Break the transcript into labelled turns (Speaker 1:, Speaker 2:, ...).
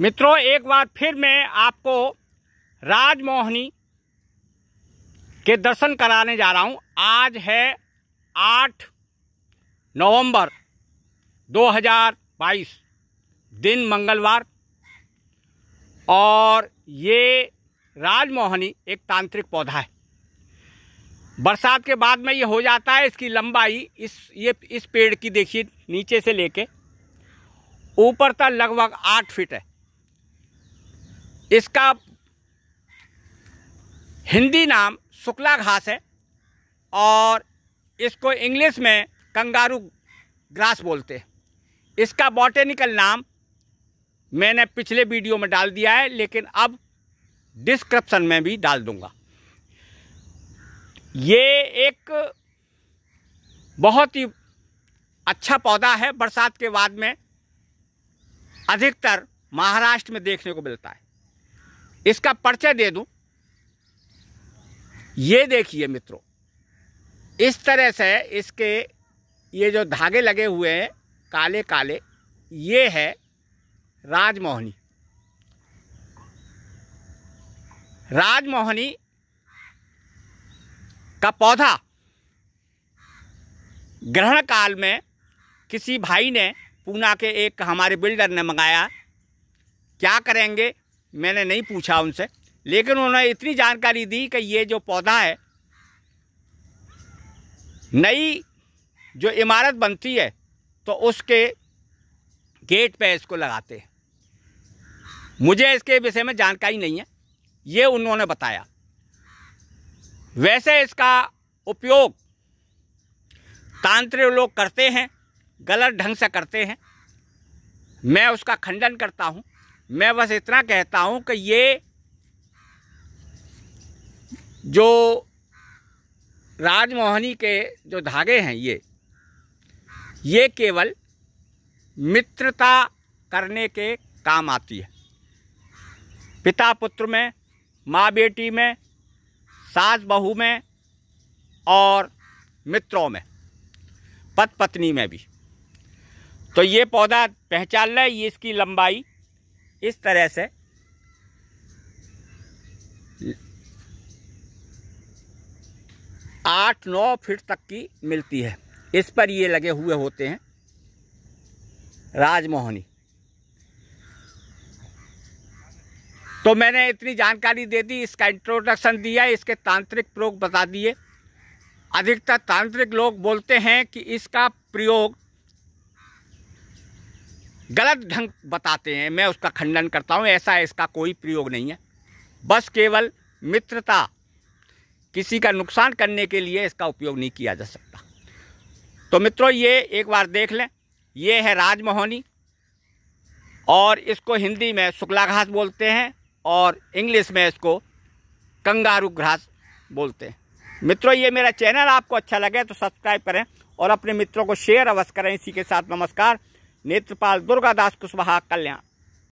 Speaker 1: मित्रों एक बार फिर मैं आपको राजमोहनी के दर्शन कराने जा रहा हूं आज है आठ नवंबर 2022 दिन मंगलवार और ये राजमोहनी एक तांत्रिक पौधा है बरसात के बाद में ये हो जाता है इसकी लंबाई इस ये इस पेड़ की देखिए नीचे से लेके ऊपर तक लगभग आठ फीट है इसका हिंदी नाम शुक्ला घास है और इसको इंग्लिश में कंगारू ग्रास बोलते हैं इसका बॉटेनिकल नाम मैंने पिछले वीडियो में डाल दिया है लेकिन अब डिस्क्रिप्शन में भी डाल दूंगा ये एक बहुत ही अच्छा पौधा है बरसात के बाद में अधिकतर महाराष्ट्र में देखने को मिलता है इसका परिचय दे दूं ये देखिए मित्रों इस तरह से इसके ये जो धागे लगे हुए हैं काले काले ये है राजमोहनी राजमोहनी का पौधा ग्रहण काल में किसी भाई ने पूना के एक हमारे बिल्डर ने मंगाया क्या करेंगे मैंने नहीं पूछा उनसे लेकिन उन्होंने इतनी जानकारी दी कि ये जो पौधा है नई जो इमारत बनती है तो उसके गेट पे इसको लगाते हैं मुझे इसके विषय में जानकारी नहीं है ये उन्होंने बताया वैसे इसका उपयोग तांत्रिक लोग करते हैं गलत ढंग से करते हैं मैं उसका खंडन करता हूँ मैं बस इतना कहता हूं कि ये जो राजमोहनी के जो धागे हैं ये ये केवल मित्रता करने के काम आती है पिता पुत्र में माँ बेटी में सास बहू में और मित्रों में पत पत्नी में भी तो ये पौधा पहचान लें ये इसकी लंबाई इस तरह से आठ नौ फीट तक की मिलती है इस पर ये लगे हुए होते हैं राजमोहनी तो मैंने इतनी जानकारी दे दी इसका इंट्रोडक्शन दिया इसके तांत्रिक प्रयोग बता दिए अधिकतर तांत्रिक लोग बोलते हैं कि इसका प्रयोग गलत ढंग बताते हैं मैं उसका खंडन करता हूँ ऐसा इसका कोई प्रयोग नहीं है बस केवल मित्रता किसी का नुकसान करने के लिए इसका उपयोग नहीं किया जा सकता तो मित्रों ये एक बार देख लें ये है राजमोहनी और इसको हिंदी में शुक्ला घास बोलते हैं और इंग्लिश में इसको कंगारू घास बोलते हैं मित्रों ये मेरा चैनल आपको अच्छा लगे तो सब्सक्राइब करें और अपने मित्रों को शेयर अवश्य करें इसी के साथ नमस्कार नेत्रपाल दुर्गादास कुशवाहा कल्याण